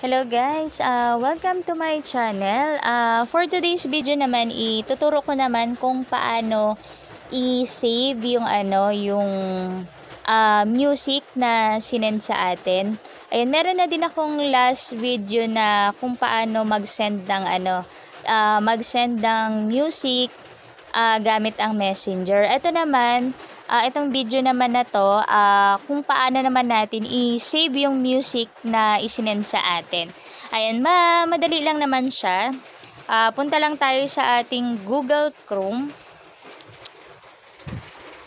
Hello guys! Uh, welcome to my channel. Uh, for today's video naman, ituturo ko naman kung paano i-save yung ano, yung uh, music na sinend sa atin. Ayun, meron na din akong last video na kung paano mag-send ng ano, uh, mag-send ng music uh, gamit ang messenger. Ito naman, uh, itong video naman na to, uh, kung paano naman natin i-save yung music na isinend sa atin. Ayan, ma madali lang naman siya. Uh, punta lang tayo sa ating Google Chrome.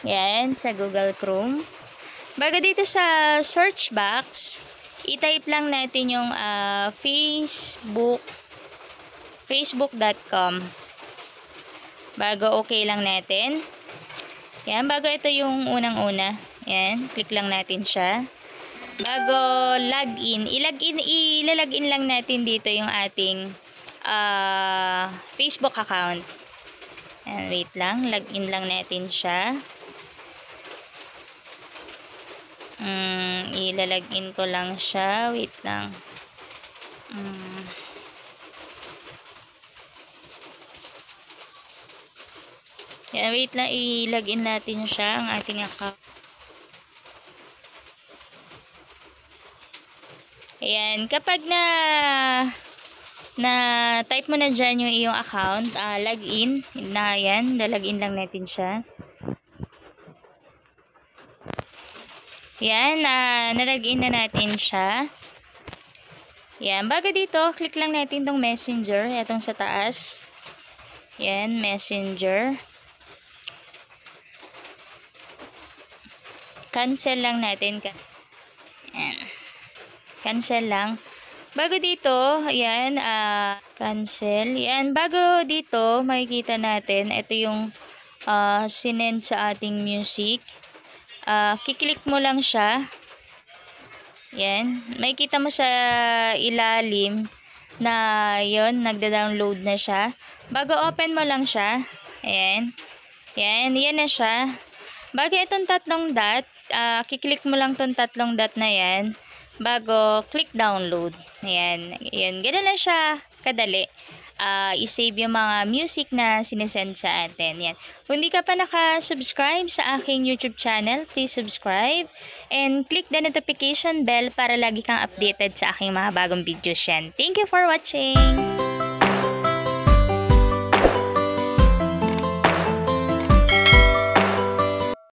Yan, sa Google Chrome. Baga dito sa search box, i-type lang natin yung uh, Facebook facebook.com bago okay lang natin yan, bago ito yung unang-una. Yan, click lang natin siya. Bago login, ilagin, ilalagin lang natin dito yung ating uh, Facebook account. Yan, wait lang, login lang natin siya. Mm, ilalagin ko lang siya. Wait lang. Mm. Yan, wait na i-login natin siya ang ating account. Ayan, kapag na na type mo na dyan yung iyong account, uh, login, na yan, lalagin lang natin siya. Yan, uh, ah, nalagin na natin siya. Yan, bago dito, click lang natin tong messenger, itong sa taas. Yan, messenger. Messenger. cancel lang natin. Ayan. Cancel lang. Bago dito, ayan, uh, cancel. Ayan, bago dito, makikita natin, ito yung uh, sinend sa ating music. Uh, kiklik mo lang siya. Ayan, makikita mo sa ilalim na yon nagda-download na siya. Bago open mo lang siya, ayan, ayan, yan na siya. Bagay itong tatlong dot, uh, kiklik mo lang tong tatlong dot na yan bago click download. Ayan, ayan. Ganun lang siya kadali. Uh, i-save yung mga music na sinesend sa atin. Ayan. Kung di ka pa nakasubscribe sa aking YouTube channel, please subscribe and click the notification bell para lagi kang updated sa aking mga bagong videos yan. Thank you for watching!